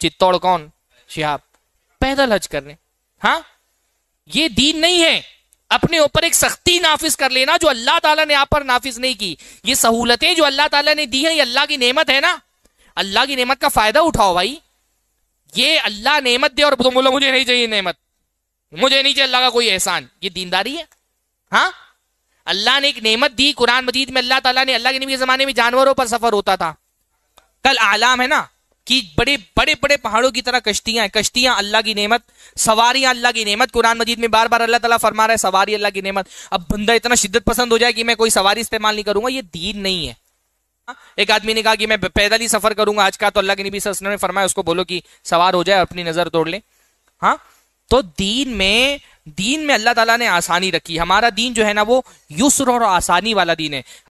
चित्तौड़ कौन शिहाब पैदल हज करने हाँ ये दीन नहीं है अपने ऊपर एक सख्ती नाफिज कर लेना जो अल्लाह ताला ने आप पर नाफिज नहीं की ये सहूलतें जो अल्लाह ताला ने दी हैं ये अल्लाह की नेमत है ना अल्लाह की नेमत का फायदा उठाओ भाई ये अल्लाह नेमत दे और तुम बोलो मुझे नहीं चाहिए नेमत मुझे नहीं चाहिए अल्लाह का कोई एहसान ये दीनदारी है हाँ अल्लाह ने एक नेमत दी कुरान मजीद में अल्लाह ताला ने अल्लाह के नबी के जमाने में जानवरों पर सफर होता था कल आलाम है ना कि बड़े बड़े बड़े पहाड़ों की तरह कश्तियां हैं कश्तियां अल्लाह की नेमत सवारियां अल्लाह की नेमत कुरान मजीद में बार बार अल्लाह ताला फरमा रहा है सवारी अल्लाह की नेमत अब बंदा इतना शिद्दत पसंद हो जाए कि मैं कोई सवारी इस्तेमाल नहीं करूंगा ये दीन नहीं है हाँ, एक आदमी ने कहा कि मैं पैदल ही सफर करूंगा आज का तो अल्लाह के नबी सल्लल्लाहु अलैहि वसल्लम ने फरमाया उसको बोलो कि सवार हो जाए अपनी नजर तोड़ ले हाँ तो दीन में दीन में अल्लाह ताला ने आसानी रखी हमारा दीन जो है ना वो युसर और आसानी वाला दीन है